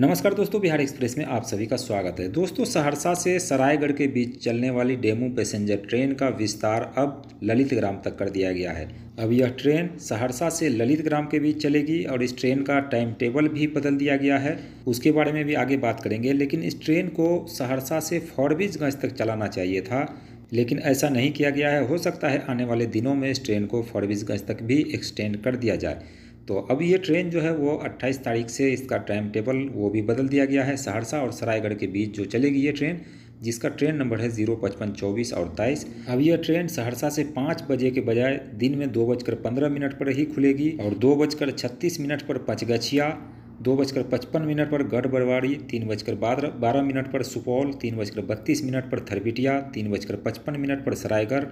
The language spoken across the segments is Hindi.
नमस्कार दोस्तों बिहार एक्सप्रेस में आप सभी का स्वागत है दोस्तों सहरसा से सरायगढ़ के बीच चलने वाली डेमू पैसेंजर ट्रेन का विस्तार अब ललित ग्राम तक कर दिया गया है अब यह ट्रेन सहरसा से ललित ग्राम के बीच चलेगी और इस ट्रेन का टाइम टेबल भी बदल दिया गया है उसके बारे में भी आगे बात करेंगे लेकिन इस ट्रेन को सहरसा से फॉरबिजगंज तक चलाना चाहिए था लेकिन ऐसा नहीं किया गया है हो सकता है आने वाले दिनों में इस ट्रेन को फॉरबिजगंज तक भी एक्सटेंड कर दिया जाए तो अब ये ट्रेन जो है वो 28 तारीख से इसका टाइम टेबल वो भी बदल दिया गया है सहरसा और सरायगढ़ के बीच जो चलेगी ये ट्रेन जिसका ट्रेन नंबर है जीरो पचपन चौबीस और तेईस अब यह ट्रेन सहरसा से पाँच बजे के बजाय दिन में दो बजकर पंद्रह मिनट पर ही खुलेगी और दो बजकर छत्तीस मिनट पर पचगछिया दो बजकर पचपन मिनट पर गढ़ बरवाड़ी तीन बजकर बारह बारह मिनट पर सुपौल तीन बजकर बत्तीस मिनट पर थरबिटिया तीन बजकर पचपन मिनट पर सरायगढ़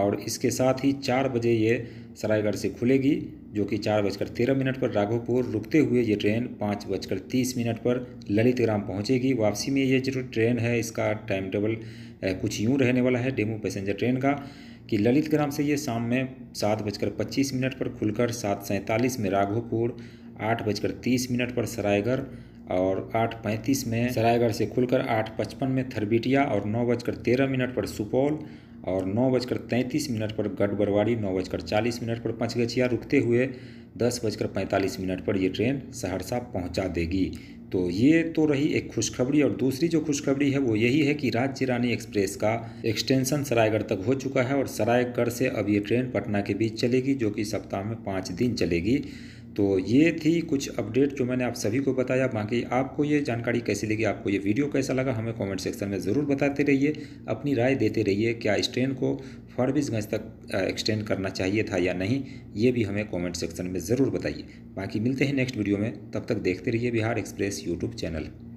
और इसके साथ ही चार बजे ये सरायगढ़ से खुलेगी जो कि चार बजकर तेरह मिनट पर राघोपुर रुकते हुए ये ट्रेन पाँच बजकर तीस मिनट पर ललित ग्राम पहुँचेगी वापसी में ये जो ट्रेन है इसका टाइम टेबल कुछ यूँ रहने वाला है डेमू पैसेंजर ट्रेन का कि ललित ग्राम से ये शाम में सात बजकर पच्चीस मिनट पर खुलकर सात सैंतालीस में राघोपुर आठ बजकर तीस मिनट पर सरायगढ़ और आठ पैंतीस में सरायगढ़ से खुलकर आठ पचपन में थरबिटिया और नौ बजकर तेरह मिनट पर सुपौल और नौ बजकर तैंतीस मिनट पर गढ़बरवाड़ी नौ बजकर चालीस मिनट पर पंचगछिया रुकते हुए दस बजकर पैंतालीस मिनट पर ये ट्रेन सहरसा पहुंचा देगी तो ये तो रही एक खुशखबरी और दूसरी जो खुशखबरी है वो यही है कि राज्य रानी एक्सप्रेस का एक्सटेंशन सरायगढ़ तक हो चुका है और सरायगढ़ से अब ये ट्रेन पटना के बीच चलेगी जो कि सप्ताह में पाँच दिन चलेगी तो ये थी कुछ अपडेट जो मैंने आप सभी को बताया बाकी आपको ये जानकारी कैसी लगी आपको ये वीडियो कैसा लगा हमें कमेंट सेक्शन में ज़रूर बताते रहिए अपनी राय देते रहिए क्या इस ट्रेन को फरबिसगंज तक एक्सटेंड करना चाहिए था या नहीं ये भी हमें कमेंट सेक्शन में ज़रूर बताइए बाकी मिलते हैं नेक्स्ट वीडियो में तब तक देखते रहिए बिहार एक्सप्रेस यूट्यूब चैनल